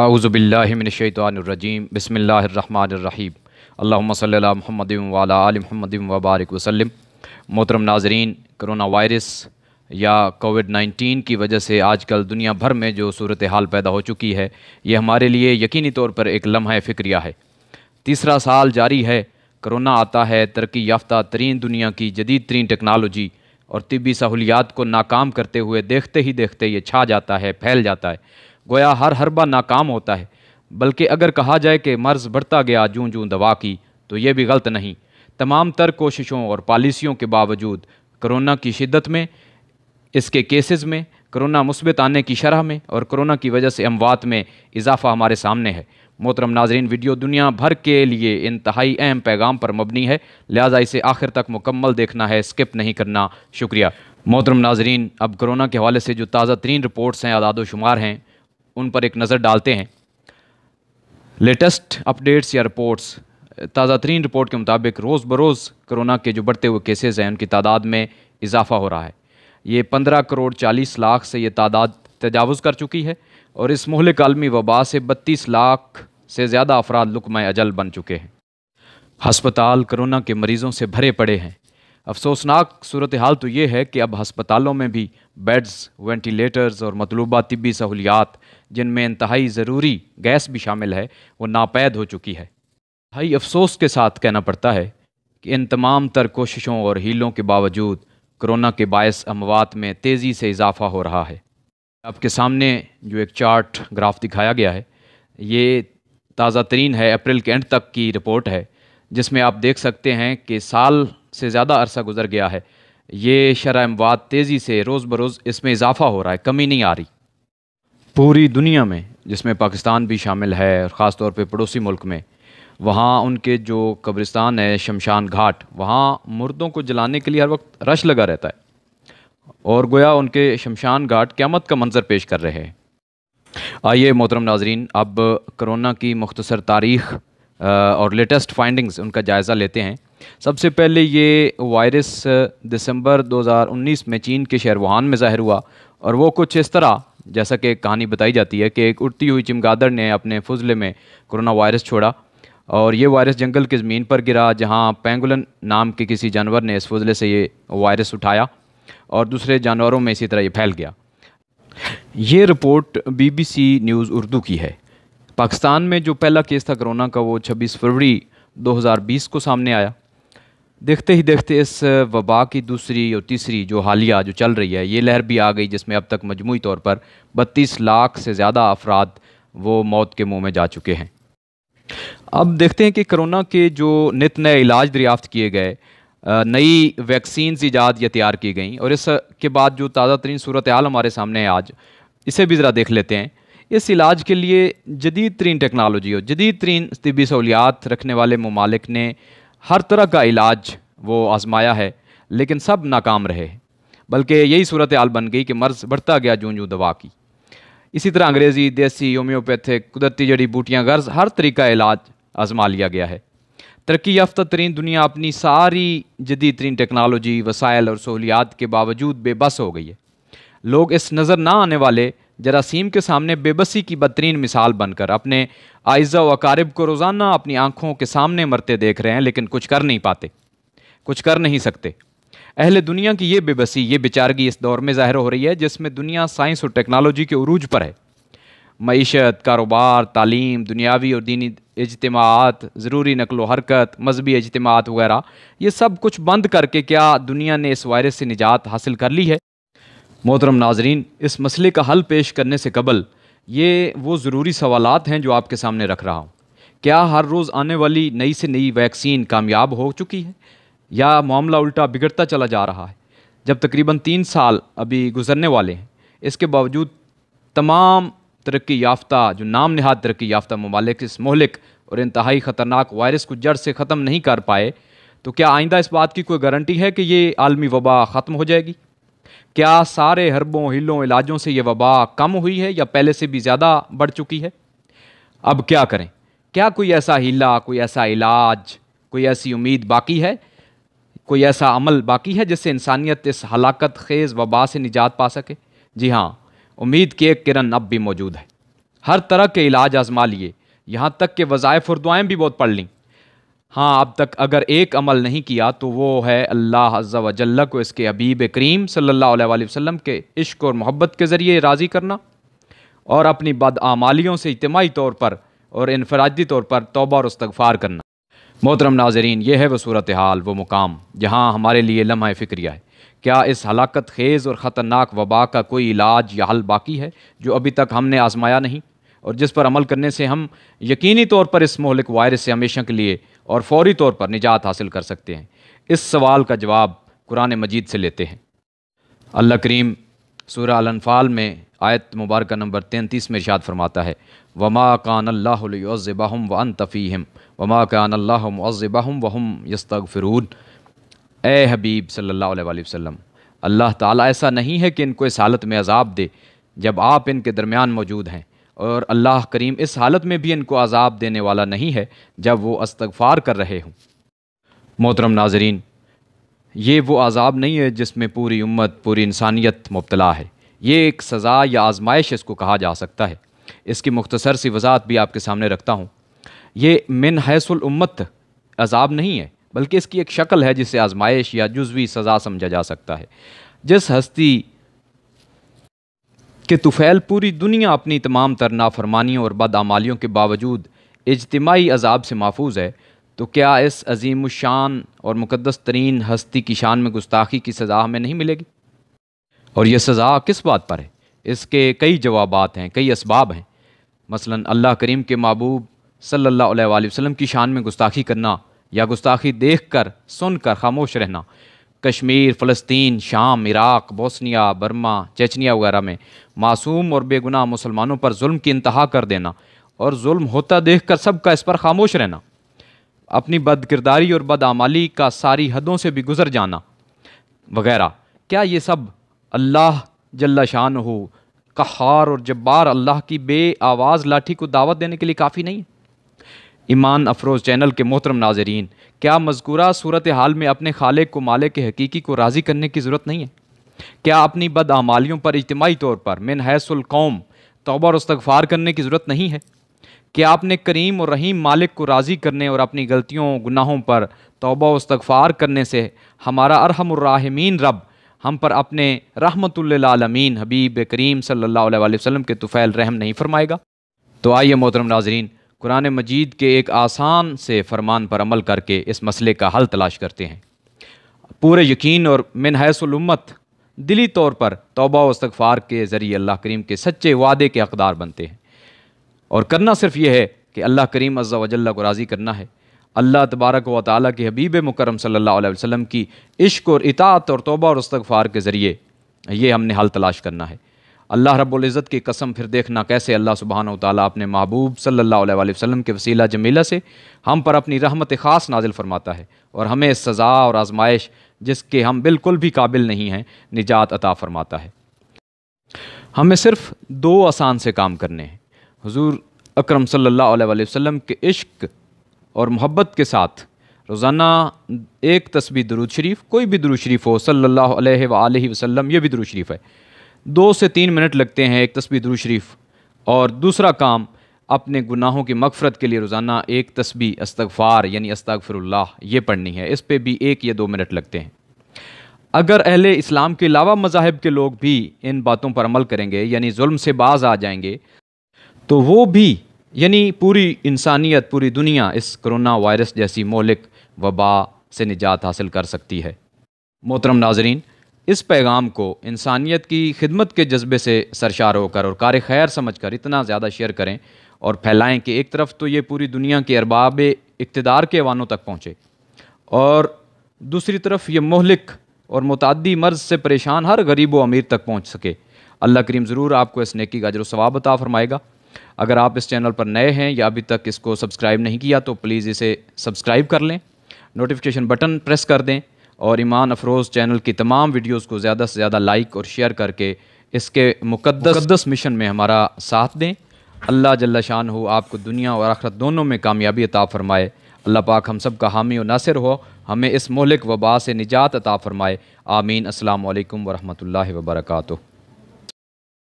आउज़बिल्लिमिनशैतरजीम बसमीम अल्लाम सल महमद वाला महमद वबारक वसलम मोहतरम नाजरीन करोना वायरस या कोविड नाइन्टीन की वजह से आजकल दुनिया भर में जो सूरत हाल पैदा हो चुकी है ये हमारे लिए यकीनी तौर पर एक लम्हा फ़िक्रिया है तीसरा साल जारी है करोना आता है तरक्की याफ्ता तरीन दुनिया की जदीद तरीन टेक्नोलॉजी और तबी सहूलियात को नाकाम करते हुए देखते ही देखते ये छा जाता है फैल जाता है गोया हर हरबा नाकाम होता है बल्कि अगर कहा जाए कि मर्ज़ बढ़ता गया जूं जूं दवा की तो ये भी गलत नहीं तमाम तर कोशिशों और पॉलिसियों के बावजूद कोरोना की शिद्दत में इसके केसेस में कोरोना मुस्बत आने की शरह में और कोरोना की वजह से अमवात में इजाफा हमारे सामने है मोहतरम नाजरीन वीडियो दुनिया भर के लिए इंतहाई अहम पैगाम पर मबनी है लिहाजा इसे आखिर तक मुकम्मल देखना है स्किप नहीं करना शुक्रिया मोहतरम नाजरीन अब कोरोना के हवाले से जो ताज़ा तरीन रिपोर्ट्स हैं आदाद शुमार हैं उन पर एक नज़र डालते हैं लेटेस्ट अपडेट्स या रिपोर्ट्स ताज़ा तरीन रिपोर्ट के मुताबिक रोज़ बरोज़ कोरोना के जो बढ़ते हुए केसेज़ हैं उनकी तादाद में इजाफा हो रहा है ये पंद्रह करोड़ चालीस लाख से ये तादाद तजावज़ कर चुकी है और इस मोहलिक आलमी वबा से बत्तीस लाख से ज़्यादा अफराद लुकम अजल बन चुके हैं हस्पताल करोना के मरीज़ों से भरे पड़े हैं अफसोसनाक सूरत हाल तो ये है कि अब हस्पतालों में भी बेड्स वेंटिलेटर्स और मतलूबा तबी सहूलियात जिनमें इंतहाई ज़रूरी गैस भी शामिल है वो नापैद हो चुकी है भाई अफसोस के साथ कहना पड़ता है कि इन तमाम तर कोशिशों और हीलों के बावजूद कोरोना के बायस अमवात में तेज़ी से इजाफा हो रहा है आपके सामने जो एक चार्ट ग्राफ दिखाया गया है ये ताज़ा तरीन है अप्रैल के एंड तक की रिपोर्ट है जिसमें आप देख सकते हैं कि साल से ज़्यादा अरसा गुजर गया है ये शरा अमवात तेज़ी से रोज़ बरोज़ इसमें इजाफ़ा हो रहा है कमी नहीं आ रही पूरी दुनिया में जिसमें पाकिस्तान भी शामिल है और ख़ास तौर पे पड़ोसी मुल्क में वहाँ उनके जो कब्रिस्तान है शमशान घाट वहाँ मुर्दों को जलाने के लिए हर वक्त रश लगा रहता है और गोया उनके शमशान घाट क्यामत का मंजर पेश कर रहे हैं आइए मोहतरम नाजरीन अब करोना की मुख्तसर तारीख और लेटेस्ट फाइंडिंग्स उनका जायज़ा लेते हैं सबसे पहले ये वायरस दिसंबर 2019 में चीन के शहर वुहान में ज़ाहिर हुआ और वो कुछ इस तरह जैसा कि कहानी बताई जाती है कि एक उड़ती हुई चमगादड़ ने अपने फजले में कोरोना वायरस छोड़ा और ये वायरस जंगल की ज़मीन पर गिरा जहाँ पेंगुलन नाम के किसी जानवर ने इस फजले से ये वायरस उठाया और दूसरे जानवरों में इसी तरह ये फैल गया ये रिपोर्ट बीबीसी न्यूज़ उर्दू की है पाकिस्तान में जो पहला केस था कोरोना का वो 26 फरवरी 2020 को सामने आया देखते ही देखते इस वबा की दूसरी और तीसरी जो हालिया जो चल रही है ये लहर भी आ गई जिसमें अब तक मजमू तौर पर बत्तीस लाख से ज़्यादा अफराद वो मौत के मुँह में जा चुके हैं अब देखते हैं कि कोरोना के जो नित नए इलाज दरियाफ्त किए गए नई वैक्सीन ईजाद या तैयार की गई और इसके बाद जो ताज़ा तरीन सूरत हाल हमारे सामने है आज इसे भी ज़रा देख लेते हैं इस इलाज के लिए जदीद तरीन टेक्नोलॉजी और जदीद तरीन तबी सहूलियात रखने वाले ममालिक ने हर तरह का इलाज वो आजमाया है लेकिन सब नाकाम रहे बल्कि यही सूरत हाल बन गई कि मर्ज़ बढ़ता गया जूं जूं दवा की इसी तरह अंग्रेज़ी देसी होम्योपैथिक कुदरती जड़ी बूटियाँ गर्ज हर तरीका इलाज आजमा लिया गया है तरक्की याफ्ता तरीन दुनिया अपनी सारी जदीद तरीन टेक्नोलॉजी वसायल और सहूलियात के बावजूद बेबस हो गई है लोग इस नज़र ना आने वाले जरासीम के सामने बेबसी की बदतरीन मिसाल बनकर अपने आयज़ा व अकारब को रोज़ाना अपनी आँखों के सामने मरते देख रहे हैं लेकिन कुछ कर नहीं पाते कुछ कर नहीं सकते अहल दुनिया की ये बेबसी ये बेचारगी इस दौर में ज़ाहिर हो रही है जिसमें दुनिया साइंस और टेक्नोलॉजी के अरूज पर है मीशत कारोबार तालीम दुनियावी और दीनी इजतमात ज़रूरी व हरकत मजहबी इजतमात वगैरह ये सब कुछ बंद करके क्या दुनिया ने इस वायरस से निजात हासिल कर ली है मोहतरम नाजरीन इस मसले का हल पेश करने से कबल ये वो ज़रूरी सवाल हैं जो आपके सामने रख रहा हूँ क्या हर रोज़ आने वाली नई से नई वैक्सीन कामयाब हो चुकी है या मामला उल्टा बिगड़ता चला जा रहा है जब तकरीबन तीन साल अभी गुजरने वाले हैं इसके बावजूद तमाम तरक्की याफ्ता जो नाम नहाद तरक्की याफ्ता ममालिक इस मोहलिक और इंतहाई ख़तरनाक वायरस को जड़ से ख़त्म नहीं कर पाए तो क्या आइंदा इस बात की कोई गारंटी है कि ये आलमी वबा ख़त्म हो जाएगी क्या सारे हरबों हिलों इलाजों से ये वबा कम हुई है या पहले से भी ज़्यादा बढ़ चुकी है अब क्या करें क्या कोई ऐसा हीला कोई ऐसा इलाज कोई ऐसी उम्मीद बाकी है कोई ऐसा अमल बाकी है जिससे इंसानियत इस हलाकत खेज़ वबा से निजात पा सके जी हाँ उम्मीद की एक किरण अब भी मौजूद है हर तरह के इलाज आजमा लिए यहाँ तक कि वज़ायफ़ और दुआएँ भी बहुत पढ़ लीं हाँ अब तक अगर एक अमल नहीं किया तो वो है अल्लाह अज्जा को इसके अबीब करीम सल्ला वसम के इश्क और मोहब्बत के ज़रिए राज़ी करना और अपनी बदआमालियों से इजमाही तौर पर और इनफरादी तौर पर तोबा और इस्तफ़ार करना मोहतरम नाजरीन यह है वह सूरत हाल वो मुकाम जहाँ हमारे लिए लम्हा फ़िक्रिया है क्या इस हलाकत खेज़ और ख़तरनाक वबा का कोई इलाज या हल बाकी है जो अभी तक हमने आजमाया नहीं और जिस पर अमल करने से हम यकीनी तौर पर इस मोहलिक वायरस से हमेशा के लिए और फौरी तौर पर निजात हासिल कर सकते हैं इस सवाल का जवाब कुरान मजीद से लेते हैं अल्लाह करीम सूर्य में आयत मुबारक नंबर तैंतीस में इशाद फरमाता है वमा कान अल्लाहम वन तफ़ीम वमा कान अल्लाहम वहम यस्तग फ़िरून ए हबीब सल्ला वसम अल्लाह ताला ऐसा नहीं है कि इनको इस हालत में अजाब दे जब आप इनके दरमियान मौजूद हैं और अल्लाह करीम इस हालत में भी इनको अजाब देने वाला नहीं है जब वो अस्तगफ़ार कर रहे हों मोहतरम नाजरीन ये वो अजाब नहीं है जिसमें पूरी उम्मत पूरी इंसानियत मुबतला है ये एक सज़ा या आजमाइश इसको कहा जा सकता है इसकी मुख्तसर सी वजाहत भी आपके सामने रखता हूँ ये मिन उम्मत अजाब नहीं है बल्कि इसकी एक शक्ल है जिसे आजमाइश या जुजवी सज़ा समझा जा सकता है जिस हस्ती कि तुफैल पूरी दुनिया अपनी तमाम तर नाफरमानियों और बदामालियों के बावजूद इजतमाही अजाब से महफूज है तो क्या इस अजीम शान और मुकदस तरीन हस्ती की शान में गुस्ताखी की सज़ा हमें नहीं मिलेगी और यह सज़ा किस बात पर है इसके कई जवाब हैं कई इसबाब हैं मसलन अल्लाह करीम के महबूब सल्ला वसम की शान में गुस्ताखी करना या गुस्ताखी देख कर सुन कर खामोश रहना कश्मीर फ़लस्तीन शाम इराक़ बोसनिया बर्मा चेचनिया वगैरह में मासूम और बेगुनाह मुसलमानों पर जुल्म की इंतहा कर देना और जुल्म होता देख कर सबका इस पर खामोश रहना अपनी बदकिरदारी और बदआमाली का सारी हदों से भी गुजर जाना वगैरह क्या ये सब अल्लाह जल्ला शान हो कहार और जब्बार अल्लाह की बे आवाज़ लाठी को दावत देने के लिए काफ़ी नहीं है ईमान अफरोज़ चैनल के मोहतरम नाजरीन क्या मजकूरा सूरत हाल में अपने खाले को माले के हकीकी को राज़ी करने की ज़रूरत नहीं है क्या अपनी बदआमालियों पर इजतमाही तौर पर मिन हैसुलकौम तोबा और करने की ज़रूरत नहीं है क्या आपने करीम और रहीम मालिक को राज़ी करने और अपनी गलतियों गुनाहों पर तोबा इस्तफ़ार करने से हमारा अरहमराहमीन रब हम पर अपने रहमतुल्लामीन हबीब करीम सल्ला वसम के तुफ़ैल रहम नहीं फरमाएगा तो आइए मोहतरम नाजरीन कुरान मजीद के एक आसान से फरमान पर अमल करके इस मसले का हल तलाश करते हैं पूरे यकीन और मिनहसलम्मत दिली तौर पर तोबा वस्तफ़ार के ज़रिए अल्लाह करीम के सच्चे वादे के अकदार बनते हैं और करना सिर्फ यह है कि अल्लाह करीम अज़्ज़ा वजल्ला को राज़ी करना है अल्लाह तबारक व ताली के हबीब मुकरम सल्ला वसम की इश्क और इतात और तोबा और इस्तफ़ार के ज़रिए ये हमने हल तलाश करना है अल्लाह रब्ज़त की कसम फिर देखना कैसे अल्लाह सुबहान ताली अपने महबूब सल्ला वसलम के वसीला जमीला से हम पर अपनी रहमत ख़ास नाजिल फरमाता है और हमें सज़ा और आजमाइश जिसके हम बिल्कुल भी काबिल नहीं हैं निजात अता फरमाता है हमें सिर्फ़ दो आसान से काम करने हैं हजूर अक्रम सल्ला के इश्क और मोहब्बत के साथ रोज़ाना एक तस्वीर दरूद शरीफ कोई भी दरूद शरीफ हो सल्लल्लाहु अलैहि वसल्लम ये भी दरूद शरीफ है दो से तीन मिनट लगते हैं एक तस्बी दरू शरीफ और दूसरा काम अपने गुनाहों की मकफरत के लिए रोज़ाना एक तस्बी अस्तगफ़ार यानी अस्तगफरल्ला ये पढ़नी है इस पर भी एक या दो मिनट लगते हैं अगर अहल इस्लाम के अलावा मजाहब के लोग भी इन बातों पर अमल करेंगे यानी जुल्म से बाज आ जाएंगे तो वो भी यानी पूरी इंसानियत पूरी दुनिया इस करोना वायरस जैसी मौलिक वबा से निजात हासिल कर सकती है मोहतरम नाजरीन इस पैगाम को इंसानियत की खिदमत के जज्बे से सरशार होकर और कार खैर समझ कर इतना ज़्यादा शेयर करें और फैलाएं कि एक तरफ तो ये पूरी दुनिया के अरबाब इकतदार के वानों तक पहुँचे और दूसरी तरफ ये मोहलिक और मतदी मर्ज से परेशान हर गरीब व अमीर तक पहुँच सके अल्लाह करीम ज़रूर आपको इस नेकी का जरूर स्वाब अता फरमाएगा अगर आप इस चैनल पर नए हैं या अभी तक इसको सब्सक्राइब नहीं किया तो प्लीज़ इसे सब्सक्राइब कर लें नोटिफिकेशन बटन प्रेस कर दें और ईमान अफरोज़ चैनल की तमाम वीडियोज़ को ज़्यादा से ज़्यादा लाइक और शेयर करके इसके मुकदस मुकदस मिशन में हमारा साथ दें अल्लाह जल्ला शान हो आपको दुनिया और आखरत दोनों में कामयाबी अता फ़रमाए अल्लाह पाक हम सब का हामी और नासिर हो हमें इस मोहलिक वबा से निजात अता फ़रमाए आमीन अल्लाम वरहमल वर्का